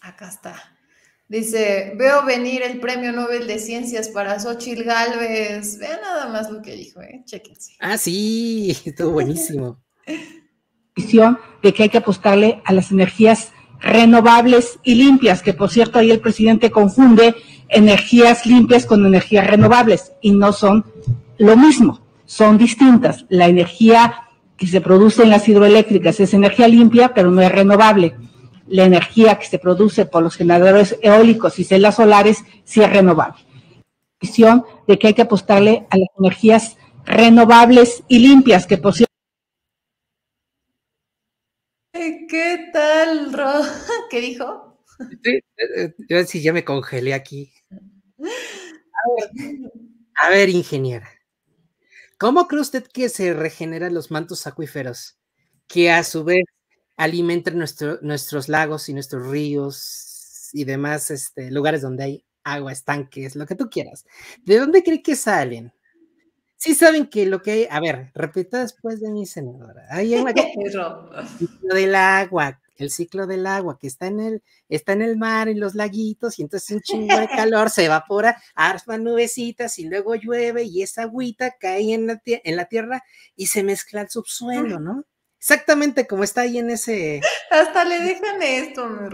Acá está. Dice, veo venir el premio Nobel de Ciencias para Xochitl Galvez. Vean nada más lo que dijo, ¿eh? chequense. Ah, sí, estuvo buenísimo. Visión de que hay que apostarle a las energías renovables y limpias, que por cierto ahí el presidente confunde energías limpias con energías renovables y no son lo mismo, son distintas. La energía que se produce en las hidroeléctricas es energía limpia, pero no es renovable la energía que se produce por los generadores eólicos y celdas solares si es renovable. Visión de que hay que apostarle a las energías renovables y limpias que poseen. ¿Qué tal, Ro? ¿Qué dijo? Yo eh, eh, sí ya me congelé aquí. a ver, ingeniera. ¿Cómo cree usted que se regeneran los mantos acuíferos? Que a su vez alimenten nuestros lagos y nuestros ríos y demás este, lugares donde hay agua, estanques, lo que tú quieras. ¿De dónde cree que salen? si saben que lo que hay, a ver, repita después de mi senadora. Ahí el ciclo del agua, el ciclo del agua que está en el está en el mar, y los laguitos y entonces un chingo de calor se evapora, arman nubecitas y luego llueve y esa agüita cae en la, en la tierra y se mezcla al subsuelo, ¿no? Exactamente como está ahí en ese. Hasta le dejan esto, mi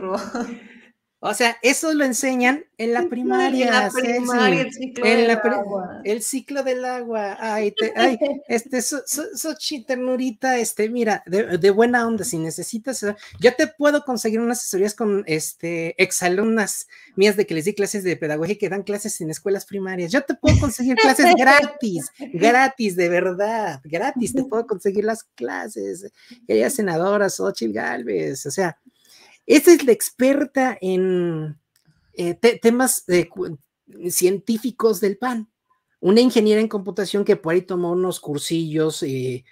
o sea, eso lo enseñan en la primaria. En la primaria, el ciclo, del, agua. el ciclo del agua. Ay, te, ay este, Sochi, ternurita, este, mira, de, buena onda, si necesitas, yo te puedo conseguir unas asesorías con este, exalumnas mías de que les di clases de pedagogía y que dan clases en escuelas primarias. Yo te puedo conseguir clases gratis, gratis, de verdad, gratis, te puedo conseguir las clases. ella senadora, Sochi Galvez, o sea, esa es la experta en eh, temas científicos del PAN, una ingeniera en computación que por ahí tomó unos cursillos eh,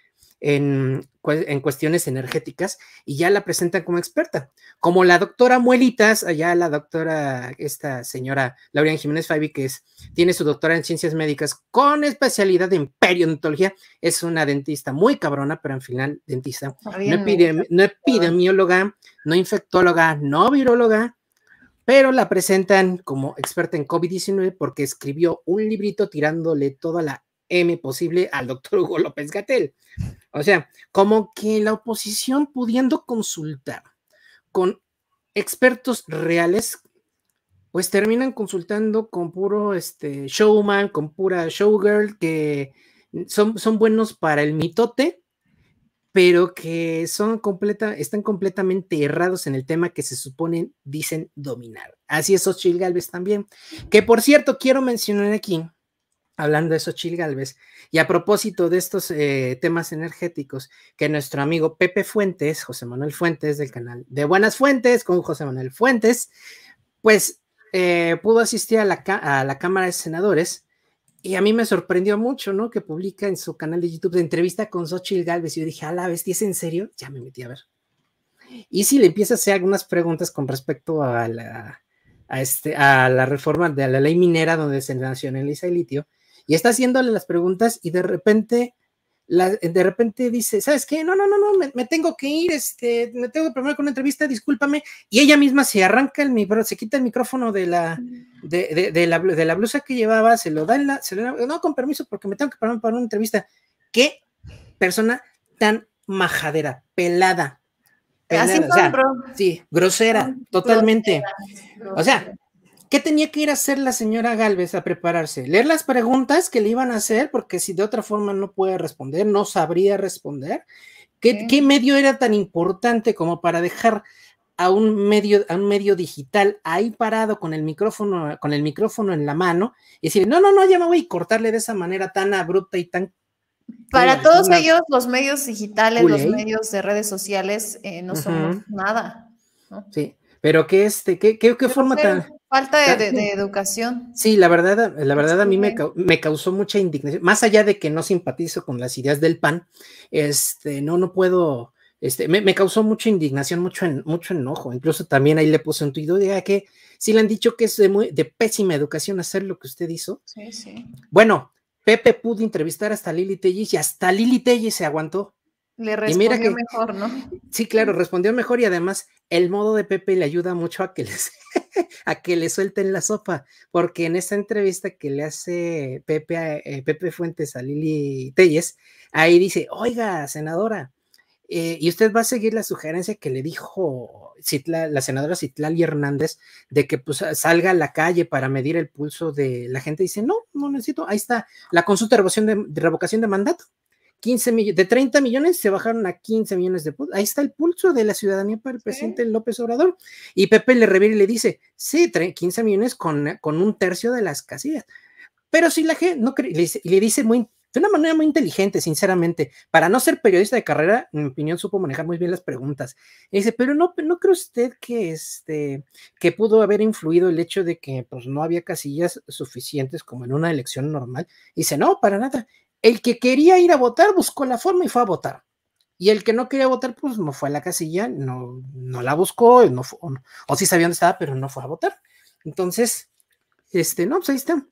en, cuestiones energéticas y ya la presentan como experta. Como la doctora Muelitas, allá la doctora, esta señora Laurian Jiménez Fabi, que es, tiene su doctora en ciencias médicas con especialidad en periodontología, es una dentista muy cabrona, pero al final dentista, no, no epidemióloga, no infectóloga, no viróloga, pero la presentan como experta en COVID-19 porque escribió un librito tirándole toda la M posible al doctor Hugo López Gatel. O sea, como que la oposición pudiendo consultar con expertos reales, pues terminan consultando con puro este, showman, con pura showgirl, que son, son buenos para el mitote, pero que son completa, están completamente errados en el tema que se suponen dicen dominar. Así es Ochil Galvez también. Que por cierto, quiero mencionar aquí hablando de Xochil Galvez. Y a propósito de estos eh, temas energéticos, que nuestro amigo Pepe Fuentes, José Manuel Fuentes, del canal de Buenas Fuentes, con José Manuel Fuentes, pues eh, pudo asistir a la, Cámara de Senadores. Y a mí me sorprendió mucho, ¿no? Que publica en su canal de YouTube de entrevista con Xochil Galvez. Y yo dije, a la bestia, ¿es en serio? Ya me metí a ver. Y si le empieza a hacer algunas preguntas con respecto a la, a, este, a la reforma de la ley minera donde se nacionaliza el litio, y está haciéndole las preguntas y de repente, de repente dice, ¿sabes qué? No, no, no, no, me, tengo que ir, este, me tengo que preparar con una entrevista, discúlpame. Y ella misma se arranca el micrófono, se quita el micrófono de la, de, la, blusa que llevaba, se lo da en la, no, con permiso, porque me tengo que preparar para una entrevista. ¿Qué persona tan majadera, pelada? sí, grosera, totalmente. O sea, ¿Qué tenía que ir a hacer la señora Galvez a prepararse? Leer las preguntas que le iban a hacer, porque si de otra forma no puede responder, no sabría responder. ¿Qué, medio era tan importante como para dejar a un medio, a un medio digital ahí parado con el micrófono, con el micrófono en la mano y decir, no, no, no, ya me voy a cortarle de esa manera tan abrupta y tan para todos ellos, los medios digitales, los medios de redes sociales, eh, no son nada. Sí, pero qué este, qué, qué, qué forma tan, Falta de, educación. Sí, la verdad, la verdad a mí me, me, causó mucha indignación. Más allá de que no simpatizo con las ideas del PAN, este, no, no puedo, este, me, causó mucha indignación, mucho, en, mucho enojo. Incluso también ahí le puse un tuit de que si le han dicho que es de, muy, de pésima educación hacer lo que usted hizo. Sí, sí. Bueno, Pepe pudo entrevistar hasta Lili Tellis y hasta Lili Tellis se aguantó. Le respondió mejor, ¿no? Sí, claro, respondió mejor y además el modo de Pepe le ayuda mucho a que les a que le suelten la sopa, porque en esa entrevista que le hace Pepe, eh, Pepe Fuentes a Lili Telles, ahí dice, oiga, senadora, eh, y usted va a seguir la sugerencia que le dijo la senadora Citlali Hernández de que pues, salga a la calle para medir el pulso de la gente. Dice, no, no necesito, ahí está la consulta de revocación de, revocación de mandato. 15 de 30 millones se bajaron a 15 millones de Ahí está el pulso de la ciudadanía para el presidente López Obrador. Y Pepe le revira y le dice, sí, 15 millones con, con un tercio de las casillas. Pero si la gente le, dice, muy, de una manera muy inteligente, sinceramente, para no ser periodista de carrera, en mi opinión, supo manejar muy bien las preguntas. Y dice, pero no, no cree usted que, este, que pudo haber influido el hecho de que pues, no había casillas suficientes como en una elección normal. Y dice, no, para nada. El que quería ir a votar buscó la forma y fue a votar. Y el que no quería votar, pues no fue a la casilla, no, no la buscó, no o, sí sabía dónde estaba, pero no fue a votar. Entonces, este, no, pues ahí está.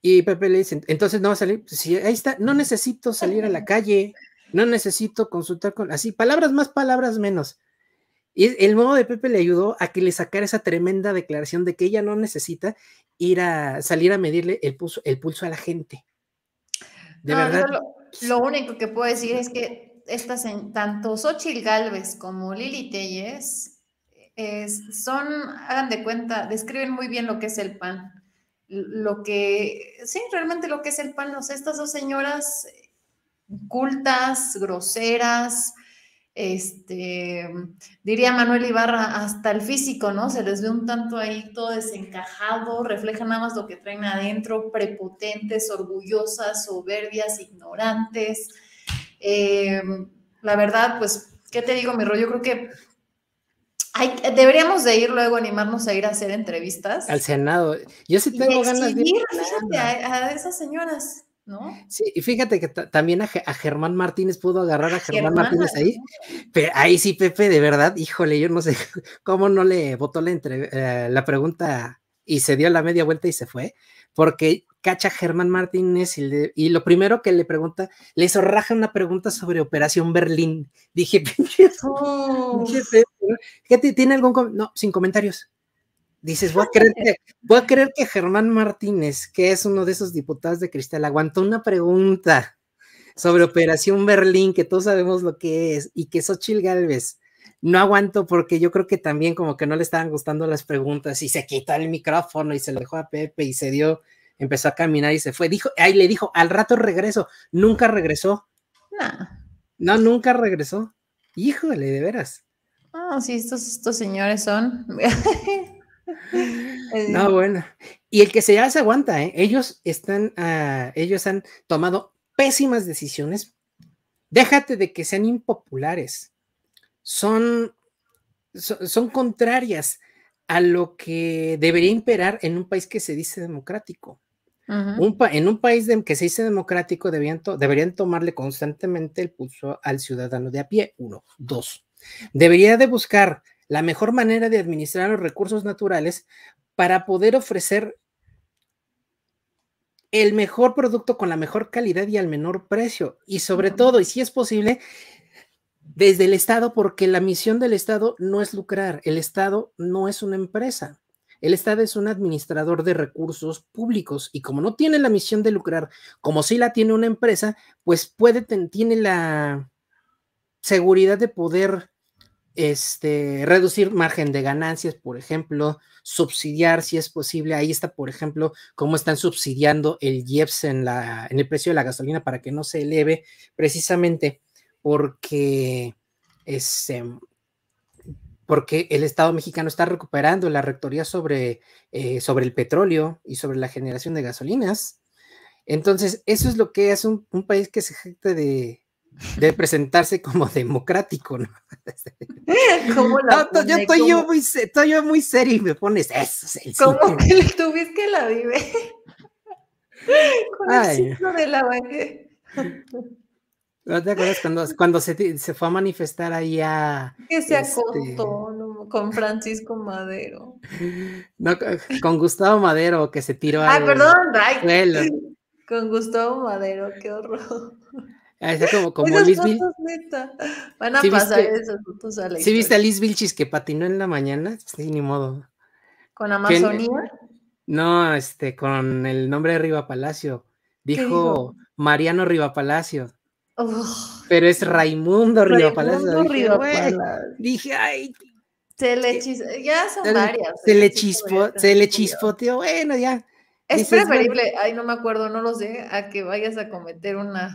Y Pepe le dice, entonces no va a salir, pues, sí, ahí está, no necesito salir a la calle, no necesito consultar con, así, palabras más, palabras menos. Y el modo de Pepe le ayudó a que le sacara esa tremenda declaración de que ella no necesita ir a salir a medirle el pulso, el pulso a la gente. Lo, único que puedo decir es que estas, en, tanto Xochitl Galvez como Lili Telles, son, hagan de cuenta, describen muy bien lo que es el pan. Lo que, sí, realmente lo que es el pan, o sea, estas dos señoras eh, cultas, groseras, este, diría Manuel Ibarra, hasta el físico, ¿no? Se les ve un tanto ahí todo desencajado, refleja nada más lo que traen adentro, prepotentes, orgullosas, soberbias, ignorantes. Eh, la verdad, pues, ¿qué te digo, mi rollo? creo que hay, deberíamos de ir luego, animarnos a ir a hacer entrevistas. Al Senado. Yo sí tengo ganas de ir. A, a esas señoras. Sí, y fíjate que también a, Germán Martínez pudo agarrar a ah, Germán, Martínez ahí, pero ahí sí, Pepe, de verdad, híjole, yo no sé cómo no le votó la, entre eh, la pregunta y se dio la media vuelta y se fue, porque cacha Germán Martínez y, lo primero que le pregunta, le hizo raja una pregunta sobre Operación Berlín. Dije, oh. ¿qué ¿Tiene algún no, sin comentarios? Dices, voy a, creer que, que Germán Martínez, que es uno de esos diputados de Cristal, aguantó una pregunta sobre Operación Berlín, que todos sabemos lo que es, y que Xochil Galvez no aguantó porque yo creo que también como que no le estaban gustando las preguntas y se quitó el micrófono y se lo dejó a Pepe y se dio, empezó a caminar y se fue. Dijo, ahí le dijo, al rato regreso. Nunca regresó. No. No, nunca regresó. Híjole, de veras. Ah, sí, estos, estos señores son. no, eh, bueno. Y el que se ya se aguanta, ¿eh? Ellos están, ah, ellos han tomado pésimas decisiones. Déjate de que sean impopulares. Son, son contrarias a lo que debería imperar en un país que se dice democrático. en un país que se dice democrático de deberían tomarle constantemente el pulso al ciudadano de a pie, uno. Dos, debería de buscar la mejor manera de administrar los recursos naturales para poder ofrecer el mejor producto con la mejor calidad y al menor precio. Y sobre todo, y si es posible, desde el Estado, porque la misión del Estado no es lucrar, el Estado no es una empresa. El Estado es un administrador de recursos públicos y como no tiene la misión de lucrar, como sí la tiene una empresa, pues puede, tiene la seguridad de poder este, reducir margen de ganancias, por ejemplo, subsidiar si es posible. Ahí está, por ejemplo, cómo están subsidiando el IEPS en, la, en el precio de la gasolina para que no se eleve, precisamente porque, este, porque el Estado mexicano está recuperando la rectoría sobre, eh, sobre el petróleo y sobre la generación de gasolinas. Entonces, eso es lo que hace un, un país que se jacta de, de presentarse como democrático, ¿no? la yo, estoy, Yo muy, estoy muy serio y me pones eso. ¿Cómo que tuviste la vive? Con el signo de la ¿No te acuerdas cuando, cuando se, se, fue a manifestar ahí a... Que se este? acostó con Francisco Madero. No, con Gustavo Madero que se tiró ah, perdón, Con Gustavo Madero, qué horror. Ah, está como, como Esas Liz fotos, neta. Van a pasar esos esas fotos a ¿Sí viste a Liz Vilchis que patinó en la mañana? Sí, ni modo. ¿Con Amazonía? No, este, con el nombre de Riva Palacio. Dijo, Mariano Riva Palacio. Pero es Raimundo Riva Palacio. Dije, dije, ay. Se le chispoteó, ya son ¿eh? varias. Se, le, chispó, se le tío bueno, ya. Es preferible, ay, no me acuerdo, no lo sé, a que vayas a cometer una